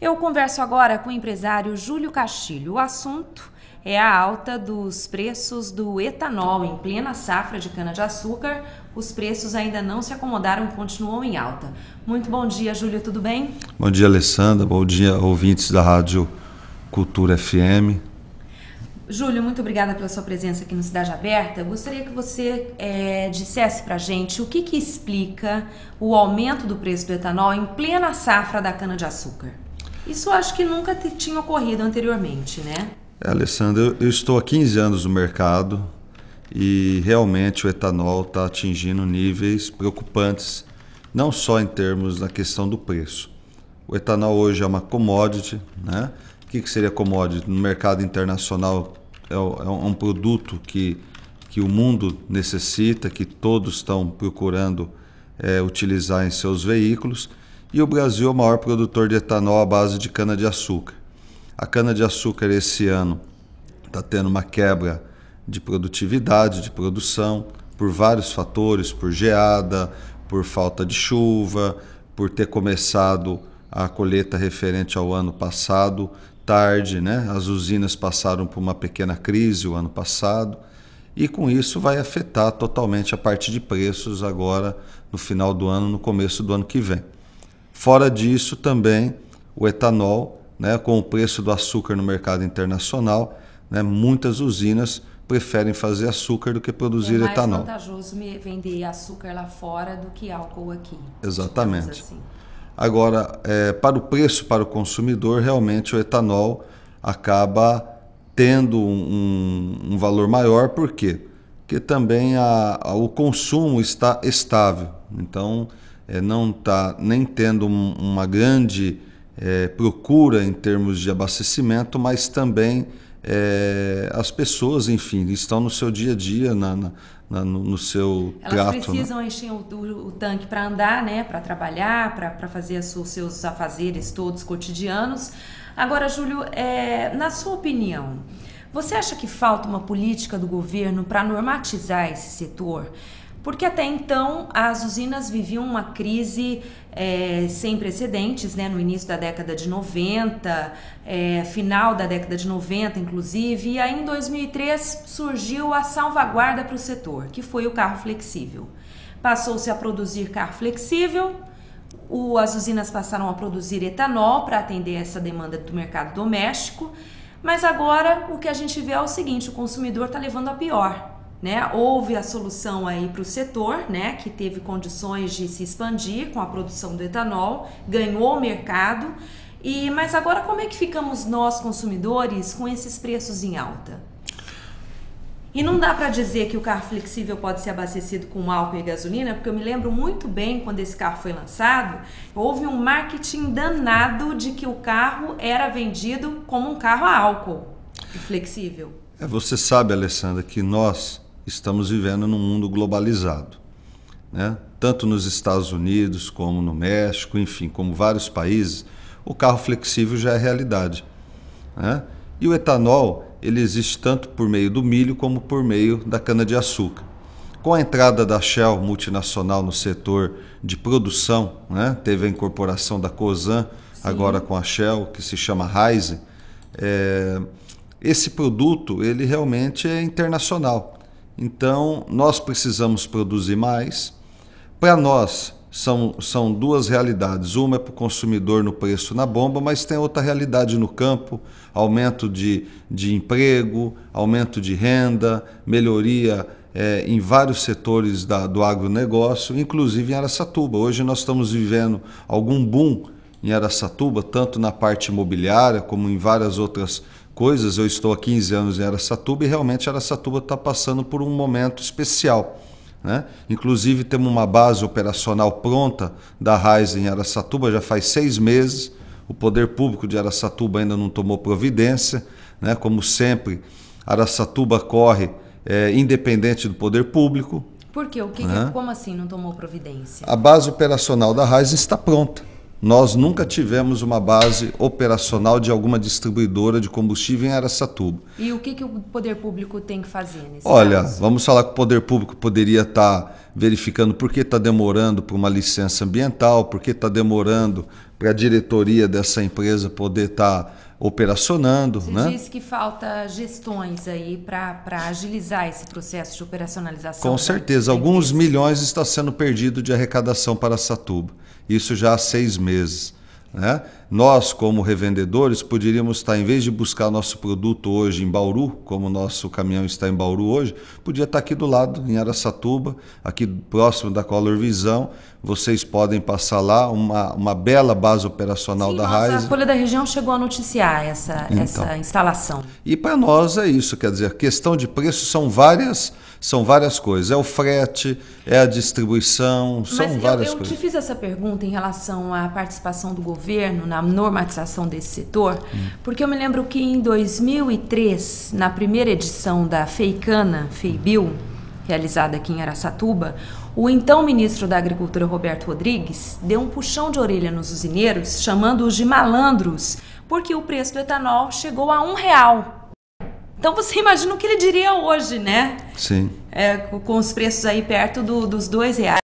Eu converso agora com o empresário Júlio Castilho. O assunto é a alta dos preços do etanol em plena safra de cana-de-açúcar. Os preços ainda não se acomodaram e continuam em alta. Muito bom dia, Júlio, tudo bem? Bom dia, Alessandra. Bom dia, ouvintes da Rádio Cultura FM. Júlio, muito obrigada pela sua presença aqui no Cidade Aberta. Gostaria que você é, dissesse para gente o que, que explica o aumento do preço do etanol em plena safra da cana-de-açúcar. Isso acho que nunca tinha ocorrido anteriormente, né? É, Alessandra, eu estou há 15 anos no mercado e realmente o etanol está atingindo níveis preocupantes, não só em termos da questão do preço. O etanol hoje é uma commodity, né? O que, que seria commodity? No mercado internacional é, é um produto que, que o mundo necessita, que todos estão procurando é, utilizar em seus veículos e o Brasil é o maior produtor de etanol à base de cana-de-açúcar. A cana-de-açúcar esse ano está tendo uma quebra de produtividade, de produção, por vários fatores, por geada, por falta de chuva, por ter começado a colheita referente ao ano passado tarde, né? As usinas passaram por uma pequena crise o ano passado e com isso vai afetar totalmente a parte de preços agora no final do ano, no começo do ano que vem. Fora disso, também o etanol, né, com o preço do açúcar no mercado internacional, né, muitas usinas preferem fazer açúcar do que produzir etanol. É mais etanol. vantajoso vender açúcar lá fora do que álcool aqui. Exatamente. Assim. Agora, é, para o preço para o consumidor, realmente o etanol acaba tendo um, um valor maior, por quê? Porque também a, a, o consumo está estável. Então, é, não está nem tendo um, uma grande é, procura em termos de abastecimento, mas também é, as pessoas, enfim, estão no seu dia a dia, na, na, na no, no, seu Elas trato. Elas né? precisam né? encher o, o, o tanque para andar, né, para trabalhar, para fazer os seus afazeres todos cotidianos. Agora, Júlio, é, na sua opinião, você acha que falta uma política do governo para normatizar esse setor? porque até então as usinas viviam uma crise é, sem precedentes, né, no início da década de 90, é, final da década de 90, inclusive, e aí em 2003 surgiu a salvaguarda para o setor, que foi o carro flexível. Passou-se a produzir carro flexível, o, as usinas passaram a produzir etanol para atender essa demanda do mercado doméstico, mas agora o que a gente vê é o seguinte: o consumidor está levando a pior. Né? Houve a solução aí para o setor, né, que teve condições de se expandir com a produção do etanol, ganhou o mercado. E mas agora como é que ficamos nós consumidores com esses preços em alta? E não dá para dizer que o carro flexível pode ser abastecido com álcool e gasolina, porque eu me lembro muito bem quando esse carro foi lançado, houve um marketing danado de que o carro era vendido como um carro a álcool flexível. É, você sabe, Alessandra, que nós estamos vivendo num mundo globalizado. Né? Tanto nos Estados Unidos como no México, enfim, como vários países, o carro flexível já é realidade. Né? E o etanol ele existe tanto por meio do milho como por meio da cana-de-açúcar. Com a entrada da Shell multinacional no setor de produção, né? teve a incorporação da Cosan, agora com a Shell, que se chama Heisen, é... Eh, esse produto ele realmente é internacional. Então, nós precisamos produzir mais. Para nós, são, são duas realidades. Uma é para o consumidor no preço na bomba, mas tem outra realidade no campo: aumento de, de emprego, aumento de renda, melhoria é, em vários setores da, do agronegócio, inclusive em Aracatuba Hoje nós estamos vivendo algum boom em Aracatuba tanto na parte imobiliária como em várias outras coisas. Eu estou há 15 anos em Aracatuba e realmente Aracatuba está passando por um momento especial. Né? Inclusive, temos uma base operacional pronta da RAIS em Aracatuba já faz seis meses. O poder público de Aracatuba ainda não tomou providência. Né? Como sempre, Aracatuba corre é, independente do poder público. Por quê? O que, né? como assim não tomou providência? A base operacional da RAIS está pronta nós nunca tivemos uma base operacional de alguma distribuidora de combustível em Aracatuba. E o que, que o poder público tem que fazer nesse Olha, caso? vamos falar que o poder público poderia estar tá verificando por que está demorando para uma licença ambiental, por que está demorando para a diretoria dessa empresa poder estar tá operacionando. Você né? disse que falta gestões aí para agilizar esse processo de operacionalização. Com né, certeza. Alguns milhões estão sendo perdido de arrecadação para Satuba. Isso já há seis meses. Né? Nós, como revendedores, poderíamos estar, em vez de buscar nosso produto hoje em Bauru, como nosso caminhão está em Bauru hoje, podia estar aqui do lado, em Aracatuba, aqui próximo da Color Visão. Vocês podem passar lá, uma, uma bela base operacional Sim, da Raiz. A Folha da Região chegou a noticiar essa, então. essa instalação. E para nós é isso, quer dizer, questão de preço são várias são várias coisas. É o frete, é a distribuição, Mas são eu, várias eu coisas. Eu te fiz essa pergunta em relação à participação do governo na normatização desse setor, hum. porque eu me lembro que em 2003, na primeira edição da FEICANA, FEIBIL, realizada aqui em Araçatuba, o então ministro da Agricultura, Roberto Rodrigues, deu um puxão de orelha nos usineiros, chamando-os de malandros, porque o preço do etanol chegou a um real. Então você imagina o que ele diria hoje, né? Sim. É, com os preços aí perto do, dos dois reais.